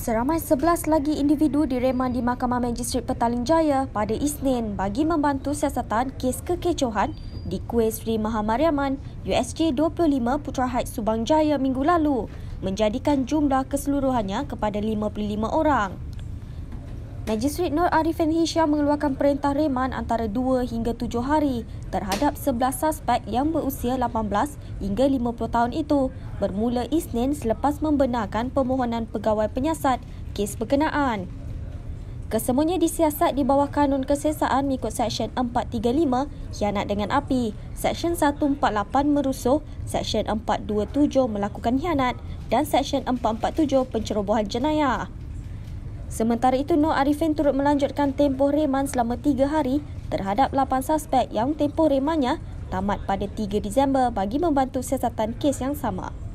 Seramai 11 lagi individu direman di Mahkamah Magistrate Petaling Jaya pada Isnin bagi membantu siasatan kes kekecohan di Kuih Sri Mahamariaman, USJ 25 Putrahat Subang Jaya minggu lalu menjadikan jumlah keseluruhannya kepada 55 orang. Majistret Nur Arifin Hisham mengeluarkan perintah reman antara 2 hingga 7 hari terhadap 11 suspek yang berusia 18 hingga 50 tahun itu bermula Isnin selepas membenarkan permohonan pegawai penyiasat kes berkenaan. Kesemuanya disiasat di bawah kanun kesesaan mengikut Seksyen 435 Hianat dengan Api, Seksyen 148 Merusuh, Seksyen 427 Melakukan Hianat dan Seksyen 447 Pencerobohan Jenayah. Sementara itu, Nur Arifin turut melanjutkan tempoh reman selama tiga hari terhadap lapan suspek yang tempoh remannya tamat pada 3 Disember bagi membantu siasatan kes yang sama.